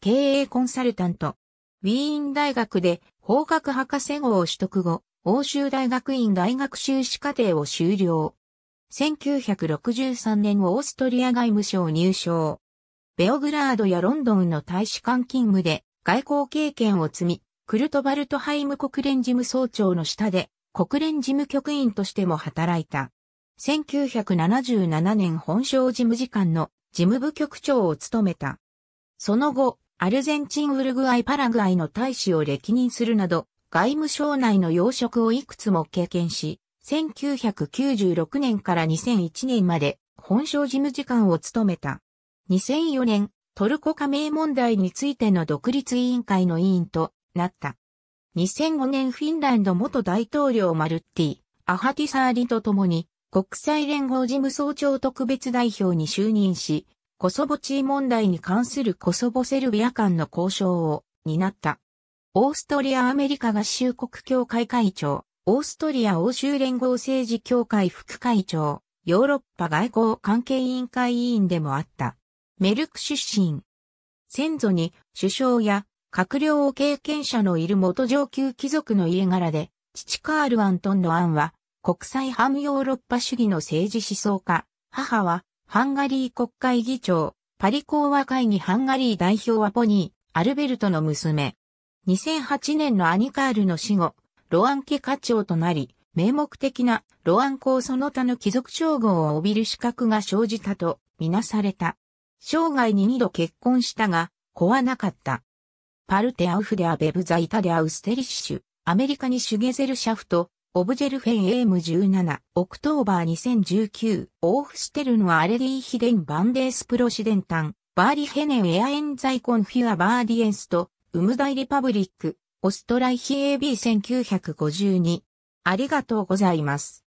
経営コンサルタント。ウィーン大学で法学博士号を取得後、欧州大学院大学修士課程を修了。1963年オーストリア外務省入省。ベオグラードやロンドンの大使館勤務で外交経験を積み、クルトバルトハイム国連事務総長の下で国連事務局員としても働いた。1977年本省事務次官の事務部局長を務めた。その後、アルゼンチン・ウルグアイ・パラグアイの大使を歴任するなど、外務省内の要職をいくつも経験し、1996年から2001年まで本省事務次官を務めた。2004年、トルコ加盟問題についての独立委員会の委員となった。2005年フィンランド元大統領マルッティ、アハティサーリと共に国際連合事務総長特別代表に就任し、コソボ地位問題に関するコソボセルビア間の交渉を担った。オーストリア・アメリカ合衆国協会会長、オーストリア欧州連合政治協会副会長、ヨーロッパ外交関係委員会委員でもあった。メルク出身。先祖に首相や閣僚を経験者のいる元上級貴族の家柄で、父カール・アントンのアンは国際反ヨーロッパ主義の政治思想家、母はハンガリー国会議長、パリ講和会議ハンガリー代表はポニー、アルベルトの娘。2008年のアニカールの死後、ロアン家課長となり、名目的なロアン公その他の貴族称号を帯びる資格が生じたとみなされた。生涯に二度結婚したが、子はなかった。パルテアウフデアベブザイタデアウステリッシュ、アメリカにシュゲゼルシャフト、オブジェルフェン AM17、オクトーバー2019、オーフステルノアレディヒデンバンデースプロシデンタン、バーリヘネンエアエンザイコンフィアバーディエンスト、ウムダイリパブリック、オストライヒ AB1952。ありがとうございます。